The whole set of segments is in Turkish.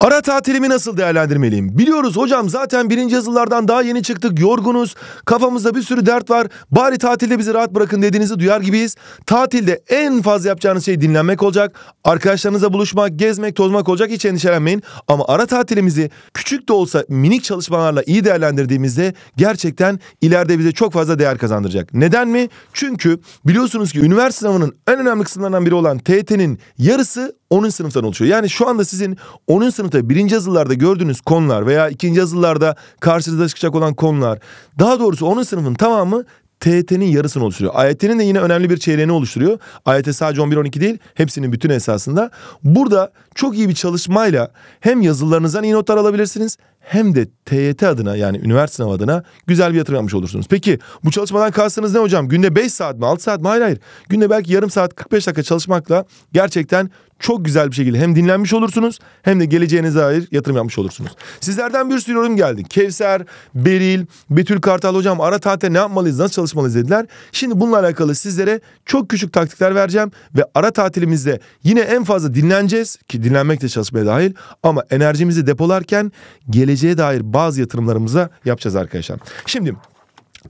Ara tatilimi nasıl değerlendirmeliyim? Biliyoruz hocam zaten birinci yazılardan daha yeni çıktık yorgunuz. Kafamızda bir sürü dert var. Bari tatilde bizi rahat bırakın dediğinizi duyar gibiyiz. Tatilde en fazla yapacağınız şey dinlenmek olacak. Arkadaşlarınızla buluşmak, gezmek, tozmak olacak hiç endişelenmeyin. Ama ara tatilimizi küçük de olsa minik çalışmalarla iyi değerlendirdiğimizde gerçekten ileride bize çok fazla değer kazandıracak. Neden mi? Çünkü biliyorsunuz ki üniversite sınavının en önemli kısımlarından biri olan TET'nin yarısı 10. sınıftan oluşuyor. Yani şu anda sizin 10. sınıf sınıfta birinci yazılarda gördüğünüz konular veya ikinci yazılarda karşınıza çıkacak olan konular daha doğrusu onun sınıfın tamamı TYT'nin yarısını oluşturuyor. AYT'nin de yine önemli bir çeyreğini oluşturuyor. AYT sadece 11-12 değil hepsinin bütün esasında. Burada çok iyi bir çalışmayla hem yazılarınızdan iyi notlar alabilirsiniz hem de TYT adına yani üniversite sınavı adına güzel bir yatırım yapmış olursunuz. Peki bu çalışmadan kastınız ne hocam? Günde 5 saat mi 6 saat mi? Hayır hayır. Günde belki yarım saat 45 dakika çalışmakla gerçekten çok güzel bir şekilde hem dinlenmiş olursunuz hem de geleceğinize dair yatırım yapmış olursunuz. Sizlerden bir sürü yorum geldi. Kevser, Beril, Betül Kartal hocam ara tatilde ne yapmalıyız, nasıl çalışmalıyız dediler. Şimdi bununla alakalı sizlere çok küçük taktikler vereceğim ve ara tatilimizde yine en fazla dinleneceğiz ki dinlenmek de çalışmaya dahil ama enerjimizi depolarken geleceğimize geleceğe dair bazı yatırımlarımıza yapacağız arkadaşlar. Şimdi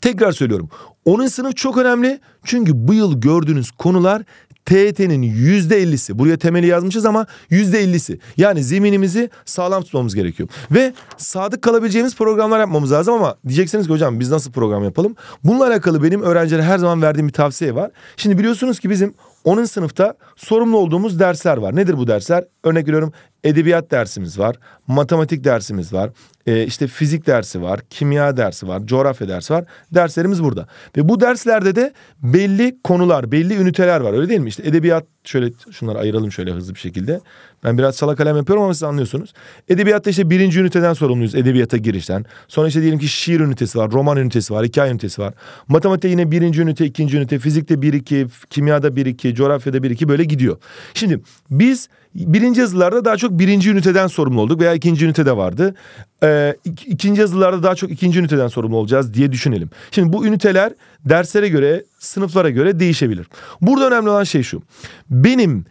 tekrar söylüyorum. 10. sınıf çok önemli. Çünkü bu yıl gördüğünüz konular TET'nin %50'si. Buraya temeli yazmışız ama %50'si. Yani zeminimizi sağlam tutmamız gerekiyor. Ve sadık kalabileceğimiz programlar yapmamız lazım ama diyeceksiniz ki hocam biz nasıl program yapalım? Bununla alakalı benim öğrencilere her zaman verdiğim bir tavsiye var. Şimdi biliyorsunuz ki bizim onun sınıfta sorumlu olduğumuz dersler var. Nedir bu dersler? Örnek veriyorum edebiyat dersimiz var, matematik dersimiz var, e, işte fizik dersi var, kimya dersi var, coğrafya dersi var. Derslerimiz burada. Ve bu derslerde de belli konular, belli üniteler var öyle değil mi? İşte edebiyat şöyle şunları ayıralım şöyle hızlı bir şekilde. Ben biraz salak kalem yapıyorum ama siz anlıyorsunuz. Edebiyatta işte birinci üniteden sorumluyuz edebiyata girişten. Sonra işte diyelim ki şiir ünitesi var, roman ünitesi var, hikaye ünitesi var. Matematikte yine birinci ünite, ikinci ünite, fizikte bir iki, kimyada bir iki, coğrafyada bir iki böyle gidiyor. Şimdi biz Birinci yazılarda daha çok birinci üniteden sorumlu olduk veya ikinci ünitede vardı. Ee, ikinci yazılarda daha çok ikinci üniteden sorumlu olacağız diye düşünelim. Şimdi bu üniteler derslere göre, sınıflara göre değişebilir. Burada önemli olan şey şu. Benim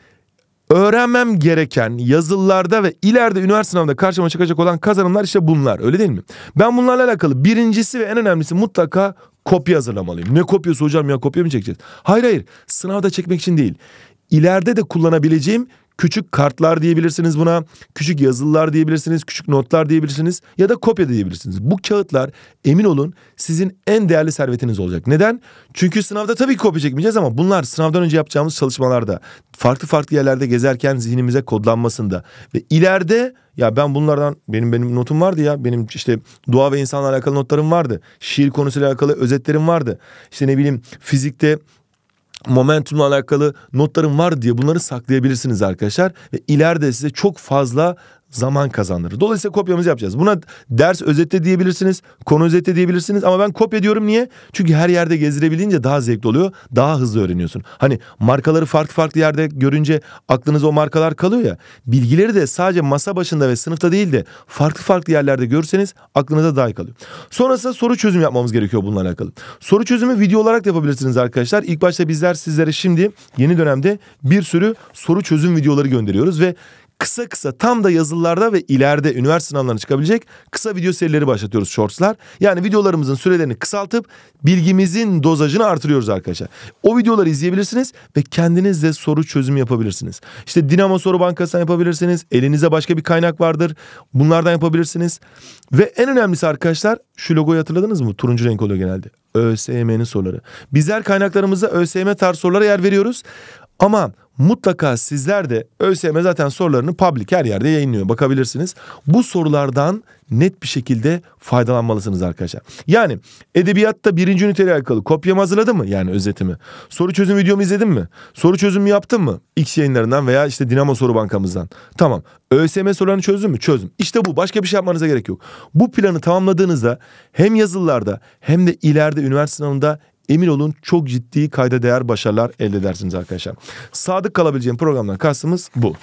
öğrenmem gereken yazılılarda ve ileride üniversite sınavında karşıma çıkacak olan kazanımlar işte bunlar öyle değil mi? Ben bunlarla alakalı birincisi ve en önemlisi mutlaka kopya hazırlamalıyım. Ne kopyası hocam ya kopya mı çekeceğiz? Hayır hayır sınavda çekmek için değil. İleride de kullanabileceğim Küçük kartlar diyebilirsiniz buna, küçük yazılılar diyebilirsiniz, küçük notlar diyebilirsiniz ya da kopya diyebilirsiniz. Bu kağıtlar emin olun sizin en değerli servetiniz olacak. Neden? Çünkü sınavda tabii ki kopya çekmeyeceğiz ama bunlar sınavdan önce yapacağımız çalışmalarda, farklı farklı yerlerde gezerken zihnimize kodlanmasında ve ileride ya ben bunlardan benim benim notum vardı ya. Benim işte dua ve insanla alakalı notlarım vardı. Şiir konusuyla alakalı özetlerim vardı. İşte ne bileyim fizikte momentumla alakalı notlarım var diye bunları saklayabilirsiniz arkadaşlar. Ve ileride size çok fazla zaman kazanır. Dolayısıyla kopyamızı yapacağız. Buna ders özette diyebilirsiniz, konu özette diyebilirsiniz ama ben kopya diyorum niye? Çünkü her yerde gezdirebilince daha zevkli oluyor, daha hızlı öğreniyorsun. Hani markaları farklı farklı yerde görünce aklınız o markalar kalıyor ya. Bilgileri de sadece masa başında ve sınıfta değil de farklı farklı yerlerde görürseniz aklınıza daha iyi kalıyor. Sonrasında soru çözüm yapmamız gerekiyor bununla alakalı. Soru çözümü video olarak da yapabilirsiniz arkadaşlar. İlk başta bizler sizlere şimdi yeni dönemde bir sürü soru çözüm videoları gönderiyoruz ve kısa kısa tam da yazılılarda ve ileride üniversite sınavlarına çıkabilecek kısa video serileri başlatıyoruz shortslar. Yani videolarımızın sürelerini kısaltıp bilgimizin dozajını artırıyoruz arkadaşlar. O videoları izleyebilirsiniz ve kendiniz de soru çözümü yapabilirsiniz. İşte Dinamo Soru Bankası'ndan yapabilirsiniz. Elinize başka bir kaynak vardır. Bunlardan yapabilirsiniz. Ve en önemlisi arkadaşlar şu logoyu hatırladınız mı? Turuncu renk oluyor genelde. ÖSYM'nin soruları. Bizler kaynaklarımızda ÖSYM tarz sorulara yer veriyoruz. Ama mutlaka sizler de ÖSYM zaten sorularını public her yerde yayınlıyor. Bakabilirsiniz. Bu sorulardan net bir şekilde faydalanmalısınız arkadaşlar. Yani edebiyatta birinci üniteyle alakalı kopyamı hazırladın mı? Yani özetimi. Soru çözüm videomu izledin mi? Soru çözümü yaptın mı? X yayınlarından veya işte Dinamo Soru Bankamızdan. Tamam. ÖSYM sorularını çözdün mü? Çözdüm. İşte bu. Başka bir şey yapmanıza gerek yok. Bu planı tamamladığınızda hem yazılılarda hem de ileride üniversite sınavında emin olun çok ciddi kayda değer başarılar elde edersiniz arkadaşlar. Sadık kalabileceğim programdan kastımız bu.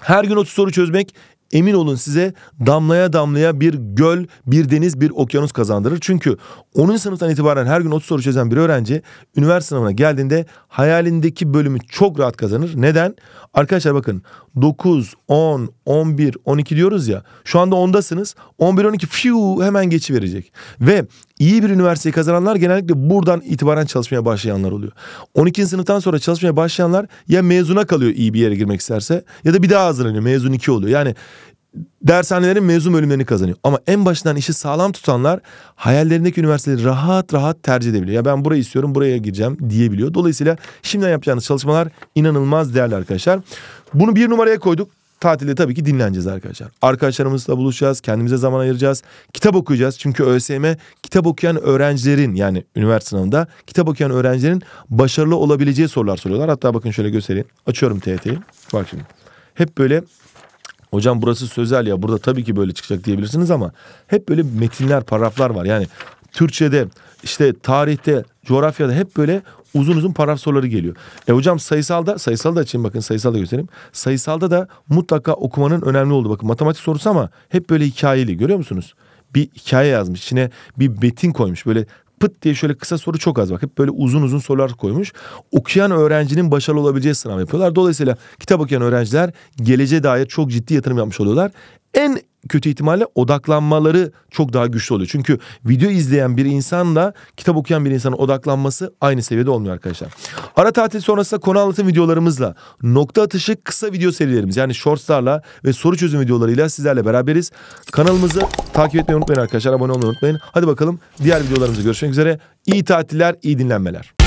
Her gün 30 soru çözmek emin olun size damlaya damlaya bir göl, bir deniz, bir okyanus kazandırır. Çünkü 10. sınıftan itibaren her gün 30 soru çözen bir öğrenci üniversite sınavına geldiğinde hayalindeki bölümü çok rahat kazanır. Neden? Arkadaşlar bakın 9, 10, 11, 12 diyoruz ya. Şu anda 10'dasınız. 11, 12 fiu hemen geçi verecek. Ve iyi bir üniversiteyi kazananlar genellikle buradan itibaren çalışmaya başlayanlar oluyor. 12. sınıftan sonra çalışmaya başlayanlar ya mezuna kalıyor iyi bir yere girmek isterse ya da bir daha hazırlanıyor. Mezun 2 oluyor. Yani dershanelerin mezun bölümlerini kazanıyor. Ama en başından işi sağlam tutanlar hayallerindeki üniversiteleri rahat rahat tercih edebiliyor. Ya ben burayı istiyorum buraya gireceğim diyebiliyor. Dolayısıyla şimdiden yapacağınız çalışmalar inanılmaz değerli arkadaşlar. Bunu bir numaraya koyduk. Tatilde tabii ki dinleneceğiz arkadaşlar. Arkadaşlarımızla buluşacağız, kendimize zaman ayıracağız, kitap okuyacağız. Çünkü ÖSYM kitap okuyan öğrencilerin yani üniversite sınavında kitap okuyan öğrencilerin başarılı olabileceği sorular soruyorlar. Hatta bakın şöyle göstereyim. Açıyorum TYT'yi. Bak şimdi. Hep böyle Hocam burası sözel ya burada tabii ki böyle çıkacak diyebilirsiniz ama hep böyle metinler, paragraflar var. Yani Türkçe'de işte tarihte, coğrafyada hep böyle uzun uzun paragraf soruları geliyor. E hocam sayısalda, sayısal da açayım bakın sayısal da göstereyim. Sayısalda da mutlaka okumanın önemli oldu. Bakın matematik sorusu ama hep böyle hikayeli görüyor musunuz? Bir hikaye yazmış içine bir betin koymuş böyle pıt diye şöyle kısa soru çok az bak. Hep böyle uzun uzun sorular koymuş. Okuyan öğrencinin başarılı olabileceği sınav yapıyorlar. Dolayısıyla kitap okuyan öğrenciler geleceğe dair çok ciddi yatırım yapmış oluyorlar en kötü ihtimalle odaklanmaları çok daha güçlü oluyor. Çünkü video izleyen bir insanla kitap okuyan bir insanın odaklanması aynı seviyede olmuyor arkadaşlar. Ara tatil sonrasında konu anlatım videolarımızla nokta atışı kısa video serilerimiz yani shortslarla ve soru çözüm videolarıyla sizlerle beraberiz. Kanalımızı takip etmeyi unutmayın arkadaşlar. Abone olmayı unutmayın. Hadi bakalım diğer videolarımızda görüşmek üzere. İyi tatiller, iyi dinlenmeler.